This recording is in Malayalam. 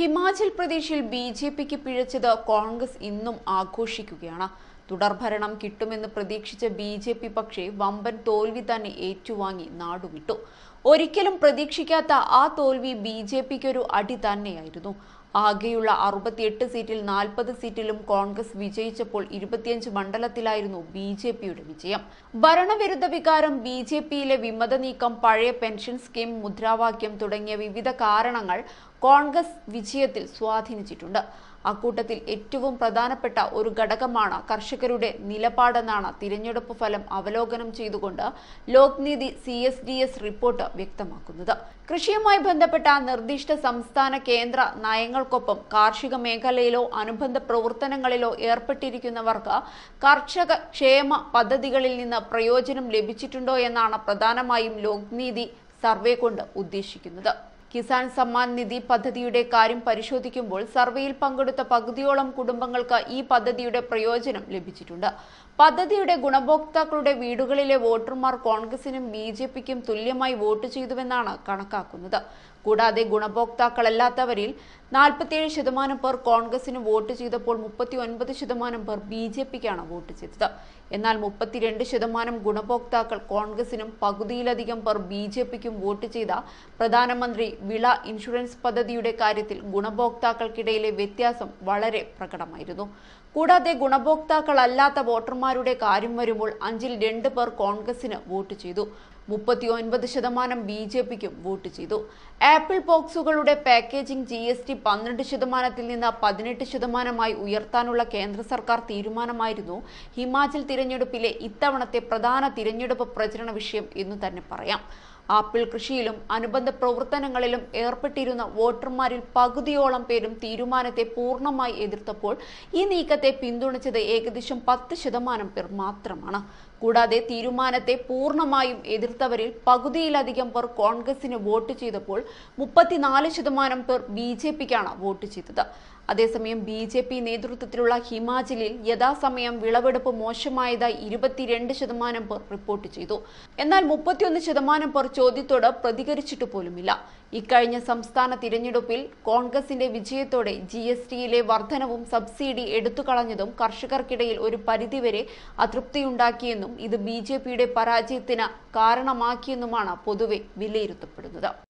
ഹിമാചൽ പ്രദേശിൽ ബി ജെ പിക്ക് പിഴച്ചത് കോൺഗ്രസ് ഇന്നും ആഘോഷിക്കുകയാണ് തുടർഭരണം കിട്ടുമെന്ന് പ്രതീക്ഷിച്ച ബി ജെ പി പക്ഷേ വമ്പൻ തോൽവി തന്നെ ഏറ്റുവാങ്ങി നാടുവിട്ടു ഒരിക്കലും പ്രതീക്ഷിക്കാത്ത ആ തോൽവി ബി ജെ പിക്കൊരു അടി തന്നെയായിരുന്നു ആകെയുള്ള അറുപത്തിയെട്ട് സീറ്റിൽ നാൽപ്പത് സീറ്റിലും കോൺഗ്രസ് വിജയിച്ചപ്പോൾ ഇരുപത്തിയഞ്ച് മണ്ഡലത്തിലായിരുന്നു ബി ജെ പിയുടെ വിജയം ഭരണവിരുദ്ധ വികാരം ബി ജെ പിയിലെ വിമത നീക്കം പഴയ പെൻഷൻ സ്കീം മുദ്രാവാക്യം തുടങ്ങിയ വിവിധ കാരണങ്ങൾ കോൺഗ്രസ് വിജയത്തിൽ സ്വാധീനിച്ചിട്ടുണ്ട് അക്കൂട്ടത്തിൽ ഏറ്റവും പ്രധാനപ്പെട്ട ഒരു ഘടകമാണ് കർഷകരുടെ നിലപാടെന്നാണ് തിരഞ്ഞെടുപ്പ് ഫലം അവലോകനം ചെയ്തുകൊണ്ട് Lokniti C S D S report വ്യക്തമാക്കുന്നത് കൃഷിയുമായി ബന്ധപ്പെട്ട നിർദ്ദിഷ്ട സംസ്ഥാന കേന്ദ്ര നയങ്ങൾക്കൊപ്പം കാർഷിക മേഖലയിലോ അനുബന്ധ പ്രവർത്തനങ്ങളിലോ ഏർപ്പെട്ടിരിക്കുന്നവർക്ക് കർഷക ക്ഷേമ പദ്ധതികളിൽ നിന്ന് പ്രയോജനം ലഭിച്ചിട്ടുണ്ടോ എന്നാണ് പ്രധാനമായും ലോക്നീതി സർവേ കൊണ്ട് ഉദ്ദേശിക്കുന്നത് കിസാൻ സമ്മാൻ നിധി പദ്ധതിയുടെ കാര്യം പരിശോധിക്കുമ്പോൾ സർവേയിൽ പങ്കെടുത്ത പകുതിയോളം കുടുംബങ്ങൾക്ക് ഈ പദ്ധതിയുടെ പ്രയോജനം ലഭിച്ചിട്ടുണ്ട് പദ്ധതിയുടെ ഗുണഭോക്താക്കളുടെ വീടുകളിലെ വോട്ടർമാർ കോൺഗ്രസിനും ബി തുല്യമായി വോട്ട് ചെയ്തുവെന്നാണ് കണക്കാക്കുന്നത് കൂടാതെ ഗുണഭോക്താക്കളല്ലാത്തവരിൽ നാൽപ്പത്തിയേഴ് ശതമാനം പേർ കോൺഗ്രസിന് വോട്ട് ചെയ്തപ്പോൾ മുപ്പത്തി ഒൻപത് ശതമാനം പേർ ബി ജെ പിക്കാണ് വോട്ട് ചെയ്തത് എന്നാൽ മുപ്പത്തിരണ്ട് ശതമാനം ഗുണഭോക്താക്കൾ കോൺഗ്രസിനും പകുതിയിലധികം പേർ ബി ജെ പിക്കും വോട്ട് ചെയ്ത പ്രധാനമന്ത്രി വിള ഇൻഷുറൻസ് പദ്ധതിയുടെ കാര്യത്തിൽ ഗുണഭോക്താക്കൾക്കിടയിലെ വ്യത്യാസം വളരെ പ്രകടമായിരുന്നു കൂടാതെ ഗുണഭോക്താക്കളല്ലാത്ത വോട്ടർമാരുടെ കാര്യം വരുമ്പോൾ അഞ്ചിൽ രണ്ട് പേർ കോൺഗ്രസിന് വോട്ട് ചെയ്തു മുപ്പത്തി ഒൻപത് ശതമാനം ബി ജെ പിക്കും വോട്ട് ചെയ്തു ആപ്പിൾ ബോക്സുകളുടെ പാക്കേജിംഗ് ജി എസ് ടി പന്ത്രണ്ട് ശതമാനത്തിൽ നിന്ന് പതിനെട്ട് ശതമാനമായി ഉയർത്താനുള്ള കേന്ദ്ര സർക്കാർ തീരുമാനമായിരുന്നു ഹിമാചൽ തിരഞ്ഞെടുപ്പിലെ ഇത്തവണത്തെ പ്രധാന തിരഞ്ഞെടുപ്പ് പ്രചരണ വിഷയം എന്നു തന്നെ പറയാം ആപ്പിൾ കൃഷിയിലും അനുബന്ധ പ്രവർത്തനങ്ങളിലും ഏർപ്പെട്ടിരുന്ന വോട്ടർമാരിൽ പകുതിയോളം പേരും തീരുമാനത്തെ പൂർണ്ണമായി എതിർത്തപ്പോൾ ഈ നീക്കത്തെ പിന്തുണച്ചത് ഏകദേശം പത്ത് ശതമാനം പേർ മാത്രമാണ് കൂടാതെ തീരുമാനത്തെ പൂർണ്ണമായും എതിർത്തവരിൽ പകുതിയിലധികം പേർ കോൺഗ്രസിന് വോട്ട് ചെയ്തപ്പോൾ മുപ്പത്തിനാല് ശതമാനം പേർ ബി ജെ പിക്കാണ് വോട്ട് ചെയ്തത് അതേസമയം ബി ജെ പി നേതൃത്വത്തിലുള്ള ഹിമാചലിൽ യഥാസമയം വിളവെടുപ്പ് മോശമായതായി ഇരുപത്തിരണ്ട് ശതമാനം പേർ റിപ്പോർട്ട് ചെയ്തു എന്നാൽ മുപ്പത്തിയൊന്ന് ശതമാനം പേർ ചോദ്യത്തോട് പ്രതികരിച്ചിട്ട് പോലുമില്ല ഇക്കഴിഞ്ഞ സംസ്ഥാന തിരഞ്ഞെടുപ്പിൽ കോൺഗ്രസിന്റെ വിജയത്തോടെ ജി എസ് ടിയിലെ വർധനവും സബ്സിഡി എടുത്തുകളഞ്ഞതും കർഷകർക്കിടയിൽ ഒരു പരിധിവരെ അതൃപ്തിയുണ്ടാക്കിയെന്നും ഇത് ബി ജെ പിയുടെ പരാജയത്തിന് കാരണമാക്കിയെന്നുമാണ് പൊതുവെ വിലയിരുത്തപ്പെടുന്നത്